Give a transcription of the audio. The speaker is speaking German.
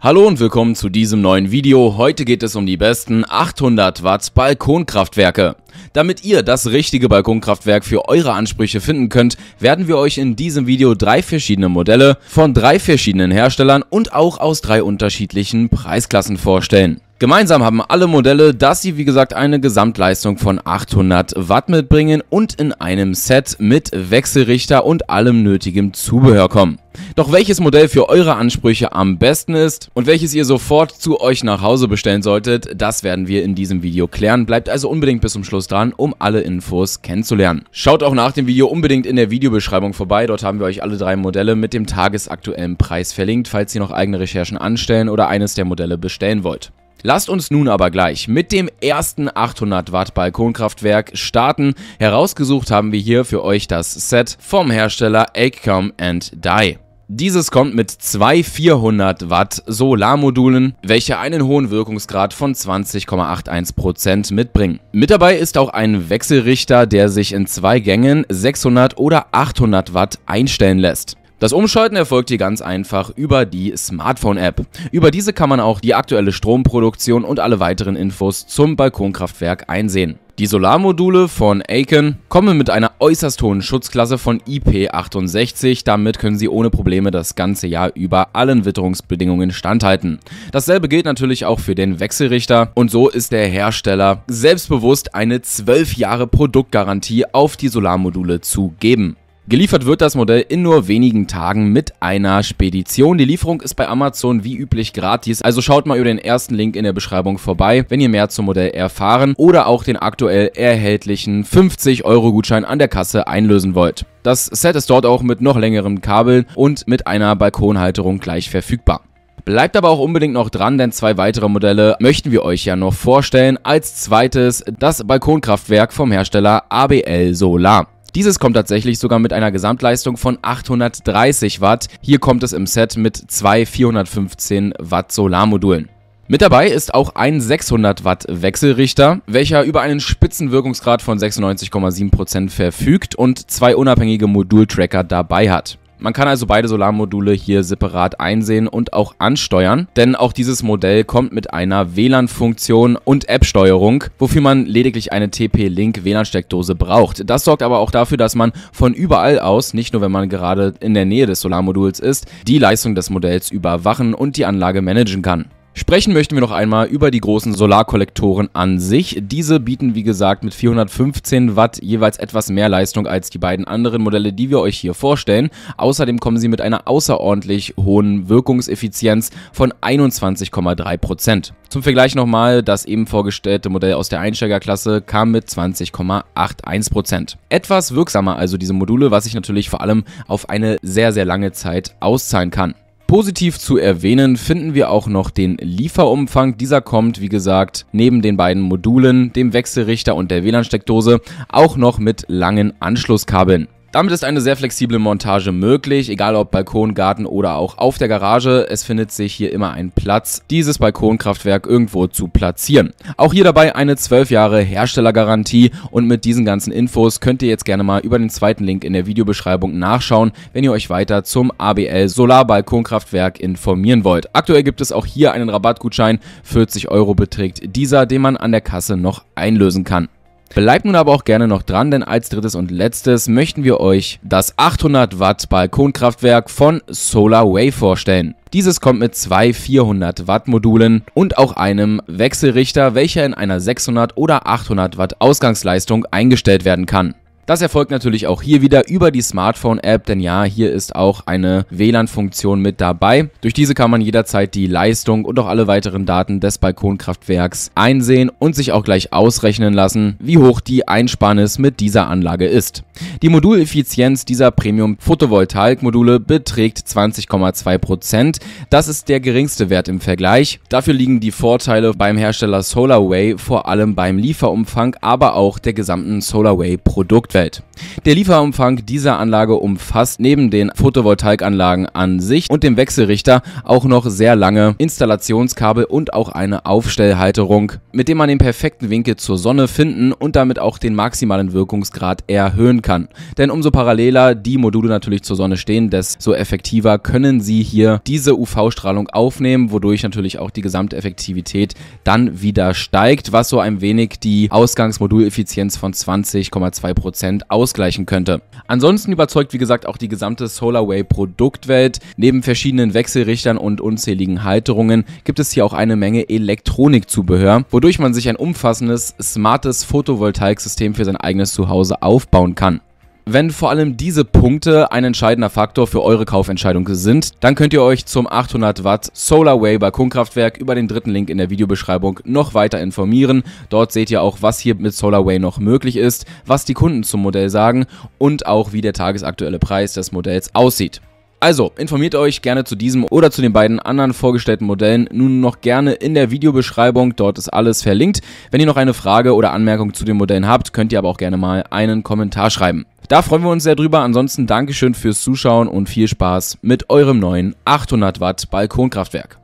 Hallo und willkommen zu diesem neuen Video. Heute geht es um die besten 800 Watt Balkonkraftwerke. Damit ihr das richtige Balkonkraftwerk für eure Ansprüche finden könnt, werden wir euch in diesem Video drei verschiedene Modelle von drei verschiedenen Herstellern und auch aus drei unterschiedlichen Preisklassen vorstellen. Gemeinsam haben alle Modelle, dass sie wie gesagt eine Gesamtleistung von 800 Watt mitbringen und in einem Set mit Wechselrichter und allem nötigem Zubehör kommen. Doch welches Modell für eure Ansprüche am besten ist und welches ihr sofort zu euch nach Hause bestellen solltet, das werden wir in diesem Video klären. Bleibt also unbedingt bis zum Schluss dran, um alle Infos kennenzulernen. Schaut auch nach dem Video unbedingt in der Videobeschreibung vorbei. Dort haben wir euch alle drei Modelle mit dem tagesaktuellen Preis verlinkt, falls ihr noch eigene Recherchen anstellen oder eines der Modelle bestellen wollt. Lasst uns nun aber gleich mit dem ersten 800 Watt Balkonkraftwerk starten. Herausgesucht haben wir hier für euch das Set vom Hersteller Acom and Die. Dieses kommt mit zwei 400 Watt Solarmodulen, welche einen hohen Wirkungsgrad von 20,81% mitbringen. Mit dabei ist auch ein Wechselrichter, der sich in zwei Gängen 600 oder 800 Watt einstellen lässt. Das Umschalten erfolgt hier ganz einfach über die Smartphone-App. Über diese kann man auch die aktuelle Stromproduktion und alle weiteren Infos zum Balkonkraftwerk einsehen. Die Solarmodule von Aiken kommen mit einer äußerst hohen Schutzklasse von IP68, damit können sie ohne Probleme das ganze Jahr über allen Witterungsbedingungen standhalten. Dasselbe gilt natürlich auch für den Wechselrichter und so ist der Hersteller selbstbewusst eine 12 Jahre Produktgarantie auf die Solarmodule zu geben. Geliefert wird das Modell in nur wenigen Tagen mit einer Spedition. Die Lieferung ist bei Amazon wie üblich gratis, also schaut mal über den ersten Link in der Beschreibung vorbei, wenn ihr mehr zum Modell erfahren oder auch den aktuell erhältlichen 50 Euro Gutschein an der Kasse einlösen wollt. Das Set ist dort auch mit noch längeren Kabeln und mit einer Balkonhalterung gleich verfügbar. Bleibt aber auch unbedingt noch dran, denn zwei weitere Modelle möchten wir euch ja noch vorstellen. Als zweites das Balkonkraftwerk vom Hersteller ABL Solar. Dieses kommt tatsächlich sogar mit einer Gesamtleistung von 830 Watt. Hier kommt es im Set mit zwei 415 Watt Solarmodulen. Mit dabei ist auch ein 600 Watt Wechselrichter, welcher über einen Spitzenwirkungsgrad von 96,7% verfügt und zwei unabhängige Modultracker dabei hat. Man kann also beide Solarmodule hier separat einsehen und auch ansteuern, denn auch dieses Modell kommt mit einer WLAN-Funktion und App-Steuerung, wofür man lediglich eine TP-Link WLAN-Steckdose braucht. Das sorgt aber auch dafür, dass man von überall aus, nicht nur wenn man gerade in der Nähe des Solarmoduls ist, die Leistung des Modells überwachen und die Anlage managen kann. Sprechen möchten wir noch einmal über die großen Solarkollektoren an sich. Diese bieten, wie gesagt, mit 415 Watt jeweils etwas mehr Leistung als die beiden anderen Modelle, die wir euch hier vorstellen. Außerdem kommen sie mit einer außerordentlich hohen Wirkungseffizienz von 21,3 Prozent. Zum Vergleich nochmal, das eben vorgestellte Modell aus der Einsteigerklasse kam mit 20,81 Prozent. Etwas wirksamer also diese Module, was sich natürlich vor allem auf eine sehr, sehr lange Zeit auszahlen kann. Positiv zu erwähnen finden wir auch noch den Lieferumfang. Dieser kommt, wie gesagt, neben den beiden Modulen, dem Wechselrichter und der WLAN-Steckdose auch noch mit langen Anschlusskabeln. Damit ist eine sehr flexible Montage möglich, egal ob Balkon, Garten oder auch auf der Garage. Es findet sich hier immer ein Platz, dieses Balkonkraftwerk irgendwo zu platzieren. Auch hier dabei eine 12 Jahre Herstellergarantie und mit diesen ganzen Infos könnt ihr jetzt gerne mal über den zweiten Link in der Videobeschreibung nachschauen, wenn ihr euch weiter zum ABL Solarbalkonkraftwerk informieren wollt. Aktuell gibt es auch hier einen Rabattgutschein, 40 Euro beträgt dieser, den man an der Kasse noch einlösen kann. Bleibt nun aber auch gerne noch dran, denn als drittes und letztes möchten wir euch das 800 Watt Balkonkraftwerk von SolarWay vorstellen. Dieses kommt mit zwei 400 Watt Modulen und auch einem Wechselrichter, welcher in einer 600 oder 800 Watt Ausgangsleistung eingestellt werden kann. Das erfolgt natürlich auch hier wieder über die Smartphone-App, denn ja, hier ist auch eine WLAN-Funktion mit dabei. Durch diese kann man jederzeit die Leistung und auch alle weiteren Daten des Balkonkraftwerks einsehen und sich auch gleich ausrechnen lassen, wie hoch die Einsparnis mit dieser Anlage ist. Die Moduleffizienz dieser Premium-Photovoltaik-Module beträgt 20,2%. Prozent. Das ist der geringste Wert im Vergleich. Dafür liegen die Vorteile beim Hersteller SolarWay vor allem beim Lieferumfang, aber auch der gesamten SolarWay-Produktwelt. Feld. Der Lieferumfang dieser Anlage umfasst neben den Photovoltaikanlagen an sich und dem Wechselrichter auch noch sehr lange Installationskabel und auch eine Aufstellhalterung, mit dem man den perfekten Winkel zur Sonne finden und damit auch den maximalen Wirkungsgrad erhöhen kann. Denn umso paralleler die Module natürlich zur Sonne stehen, desto effektiver können sie hier diese UV-Strahlung aufnehmen, wodurch natürlich auch die Gesamteffektivität dann wieder steigt, was so ein wenig die Ausgangsmoduleffizienz von 20,2% Prozent ausgleichen könnte. Ansonsten überzeugt wie gesagt auch die gesamte Solarway Produktwelt. Neben verschiedenen Wechselrichtern und unzähligen Halterungen gibt es hier auch eine Menge Elektronikzubehör, wodurch man sich ein umfassendes, smartes Photovoltaiksystem für sein eigenes Zuhause aufbauen kann. Wenn vor allem diese Punkte ein entscheidender Faktor für eure Kaufentscheidung sind, dann könnt ihr euch zum 800 Watt Solarway Kunkraftwerk über den dritten Link in der Videobeschreibung noch weiter informieren. Dort seht ihr auch, was hier mit Solarway noch möglich ist, was die Kunden zum Modell sagen und auch wie der tagesaktuelle Preis des Modells aussieht. Also, informiert euch gerne zu diesem oder zu den beiden anderen vorgestellten Modellen nun noch gerne in der Videobeschreibung, dort ist alles verlinkt. Wenn ihr noch eine Frage oder Anmerkung zu den Modellen habt, könnt ihr aber auch gerne mal einen Kommentar schreiben. Da freuen wir uns sehr drüber. Ansonsten Dankeschön fürs Zuschauen und viel Spaß mit eurem neuen 800 Watt Balkonkraftwerk.